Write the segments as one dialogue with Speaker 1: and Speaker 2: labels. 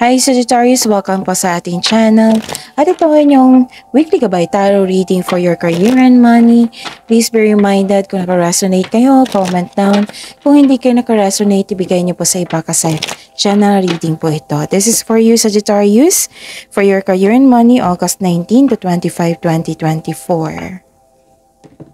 Speaker 1: Hi Sagittarius, welcome po sa ating channel. At ito ngayon yung weekly gabay tarot reading for your career and money. Please be reminded kung nakaresonate kayo, comment down. Kung hindi kayo nakaresonate, ibigay niyo po sa iba kasi channel reading po ito. This is for you Sagittarius, for your career and money August 19 to 25, 2024.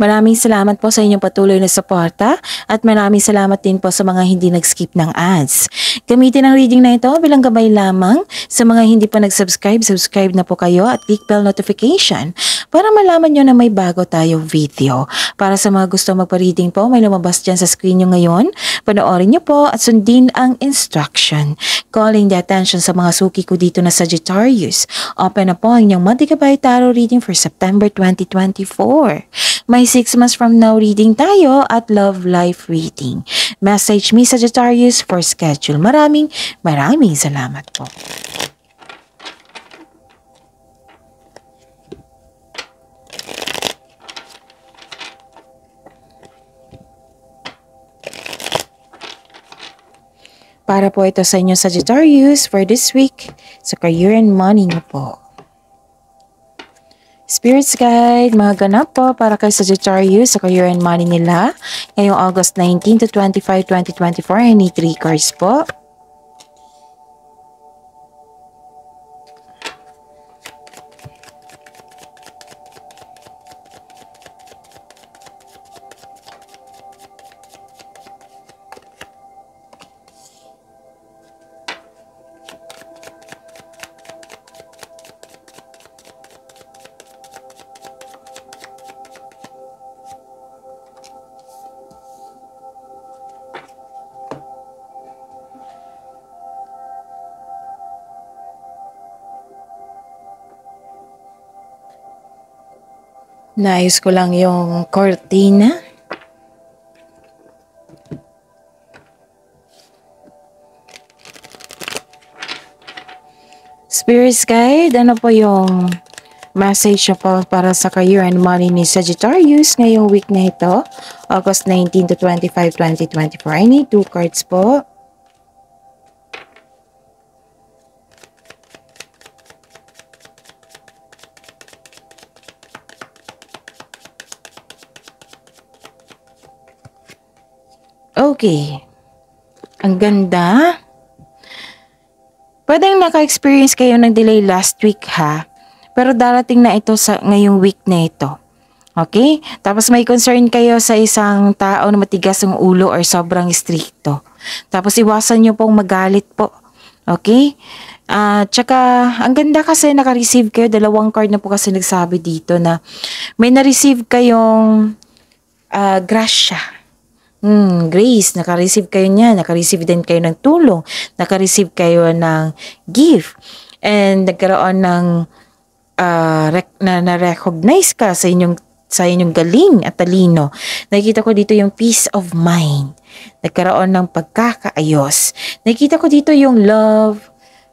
Speaker 1: Maraming salamat po sa inyong patuloy na suporta at maraming salamat din po sa mga hindi nag-skip ng ads. Gamitin ang reading na ito bilang gabay lamang sa mga hindi pa nag-subscribe, subscribe na po kayo at click bell notification para malaman nyo na may bago tayong video. Para sa mga gusto magpa-reading po, may lumabas dyan sa screen nyo ngayon. Panoorin niyo po at sundin ang instruction. Calling the attention sa mga suki ko dito na Sagittarius, open na po ang inyong monthly tarot reading for September 2024. May 6 months from now reading tayo at love life reading. Message me Sagittarius for schedule. Maraming maraming salamat po. Para po ito sa inyo Sagittarius for this week sa career and money niyo po. Spirits Guide, mga ganap po para kay Sagittarius sa career and money nila ngayong August 19 to 25, 2024. I 3 cards po. Nais ko lang yung cortina. Spirit Guide, ano po yung message po para sa career and money ni Sagittarius ngayong week na ito, August 19 to 25, 2024. I need two cards po. okay. Ang ganda. Pwedeng naka-experience kayo ng delay last week ha. Pero darating na ito sa ngayong week na ito. Okay? Tapos may concern kayo sa isang tao na matigas ang ulo or sobrang stricto. Tapos iwasan nyo pong magalit po. Okay? Uh, tsaka, ang ganda kasi naka-receive kayo. Dalawang card na po kasi nagsabi dito na may na-receive kayong uh, ah, gracia. Hmm, grace, naka-receive kayo niya, naka-receive din kayo ng tulong, naka-receive kayo ng gift, and nagkaroon ng uh, na na-recognize ka sa inyong sa inyong galing at talino. Nakikita ko dito yung peace of mind. Nagkaroon ng pagkakaayos. Nakikita ko dito yung love,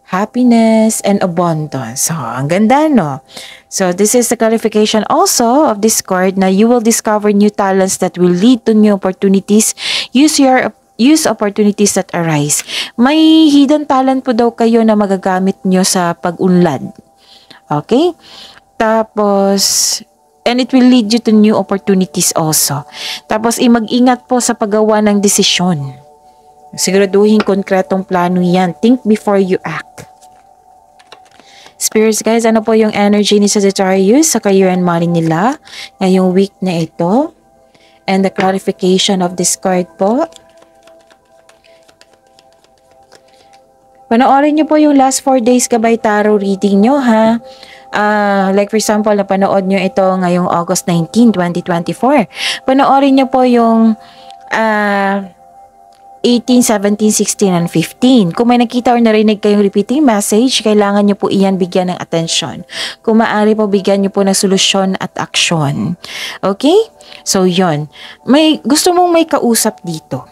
Speaker 1: happiness, and abundance. So, ang ganda, no? So, this is the clarification also of this card na you will discover new talents that will lead to new opportunities. Use your use opportunities that arise. May hidden talent po daw kayo na magagamit nyo sa pag-unlad. Okay? Tapos, and it will lead you to new opportunities also. Tapos, eh, mag-ingat po sa paggawa ng desisyon. Siguraduhin konkretong plano yan. Think before you act. Spirits guys, ano po yung energy ni Sagittarius sa career and money nila ngayong week na ito? And the clarification of this card po. Panoorin nyo po yung last 4 days gabay tarot reading nyo ha. Uh, like for example, napanood nyo ito ngayong August 19, 2024. Panoorin nyo po yung uh, 18, 17, 16, and 15. Kung may nakita or narinig kayong repeating message, kailangan nyo po iyan bigyan ng atensyon. Kung maaari po, bigyan nyo po ng solusyon at aksyon. Okay? So, yon May, gusto mong may kausap dito.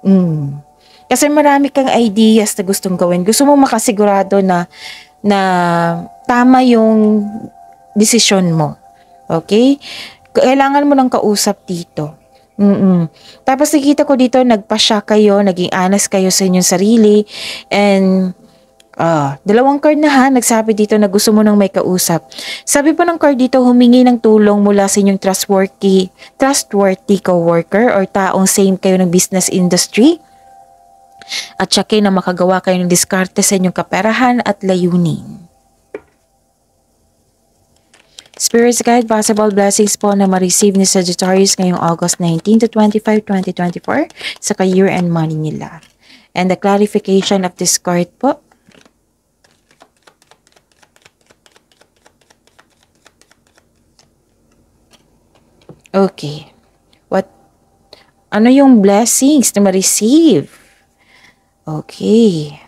Speaker 1: Mm. Kasi marami kang ideas na gustong gawin. Gusto mong makasigurado na, na tama yung decision mo. Okay? Kailangan mo ng kausap dito. Mm-mm. Tapos nakita ko dito, nagpasya kayo, naging anas kayo sa inyong sarili. And uh, dalawang card na ha, nagsabi dito na gusto mo nang may kausap. Sabi po ng card dito, humingi ng tulong mula sa inyong trustworthy, trustworthy coworker or taong same kayo ng business industry. At siya na makagawa kayo ng diskarte sa inyong kaperahan at layunin. Spirits Guide, possible blessings po na ma-receive ni Sagittarius ngayong August 19 to 25, 2024 sa ka-year and money nila. And the clarification of this card po, Okay. What? Ano yung blessings na ma-receive? Okay.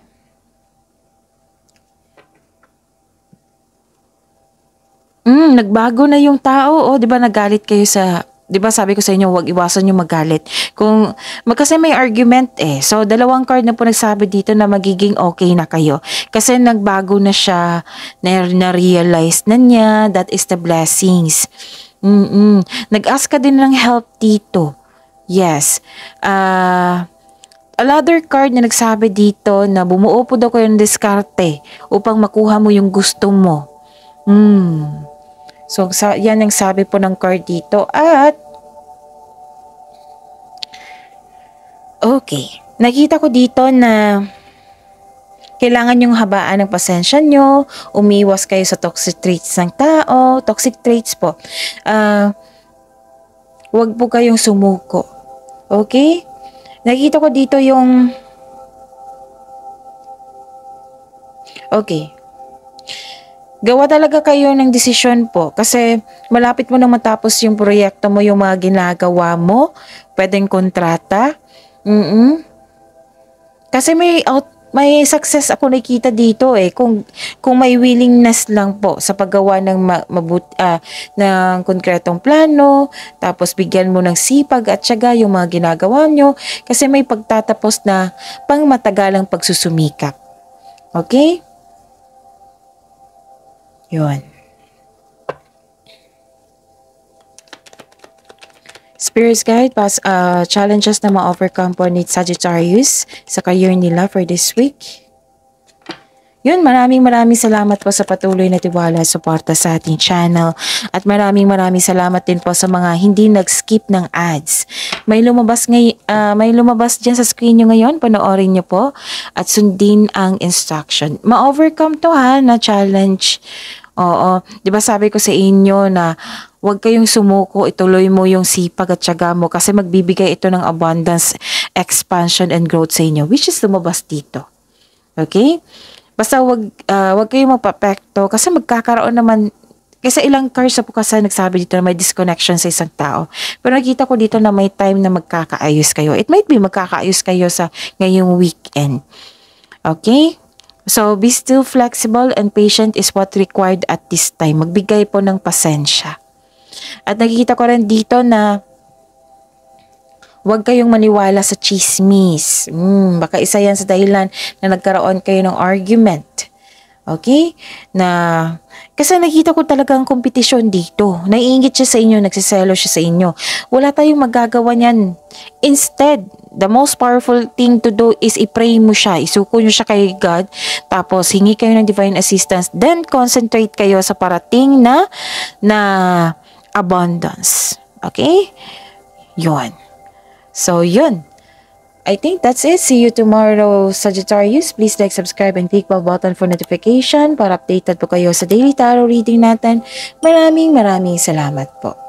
Speaker 1: Mm, nagbago na yung tao. O, di ba nagalit kayo sa... Di ba sabi ko sa inyo, wag iwasan yung magalit. Kung, kasi may argument eh. So, dalawang card na po nagsabi dito na magiging okay na kayo. Kasi nagbago na siya, na-realize na, na niya, that is the blessings. Mm-mm. Nag-ask ka din ng help dito. Yes. Uh, another card na nagsabi dito na bumuo po daw kayo ng diskarte upang makuha mo yung gusto mo. Hmm. So, sa, yan ang sabi po ng card dito. At, okay. Nakita ko dito na kailangan yung habaan ng pasensya nyo, umiwas kayo sa toxic traits ng tao, toxic traits po. Uh, ah, wag po kayong sumuko. Okay? Nakita ko dito yung Okay gawa talaga kayo ng desisyon po kasi malapit mo na matapos yung proyekto mo, yung mga ginagawa mo, pwedeng kontrata. Mm, -mm. Kasi may out may success ako nakita dito eh kung kung may willingness lang po sa paggawa ng mabut uh, ah, ng konkretong plano tapos bigyan mo ng sipag at syaga yung mga ginagawa nyo kasi may pagtatapos na pangmatagalang pagsusumikap okay yun. Spirit's Guide, pas, uh, challenges na ma-overcome po ni Sagittarius sa career nila for this week. Yun, maraming maraming salamat po sa patuloy na tiwala at suporta sa ating channel. At maraming maraming salamat din po sa mga hindi nag-skip ng ads. May lumabas, ngay uh, may lumabas dyan sa screen nyo ngayon, panoorin nyo po at sundin ang instruction. Ma-overcome to ha na challenge Oo, 'di ba sabi ko sa inyo na huwag kayong sumuko, ituloy mo yung sipag at tiyaga mo kasi magbibigay ito ng abundance, expansion and growth sa inyo which is lumabas dito. Okay? Basta huwag, uh, ah, wag kayong magpapekto kasi magkakaroon naman kasi ilang cards sa bukasan nagsabi dito na may disconnection sa isang tao. Pero nakita ko dito na may time na magkakaayos kayo. It might be magkakaayos kayo sa ngayong weekend. Okay? So, be still flexible and patient is what required at this time. Magbigay po ng pasensya. At nakikita ko rin dito na huwag kayong maniwala sa chismis. Hmm, baka isa yan sa dahilan na nagkaroon kayo ng argument. Okay? Na, kasi nakita ko talaga ang kompetisyon dito. Naiingit siya sa inyo, nagsiselo siya sa inyo. Wala tayong magagawa niyan. Instead, the most powerful thing to do is i-pray mo siya. Isuko nyo siya kay God. Tapos, hingi kayo ng divine assistance. Then, concentrate kayo sa parating na na abundance. Okay? Yun. So, yun. I think that's it. See you tomorrow, Sagittarius. Please like, subscribe, and click bell button for notification para updated po kayo sa daily tarot reading natin. Maraming maraming salamat po.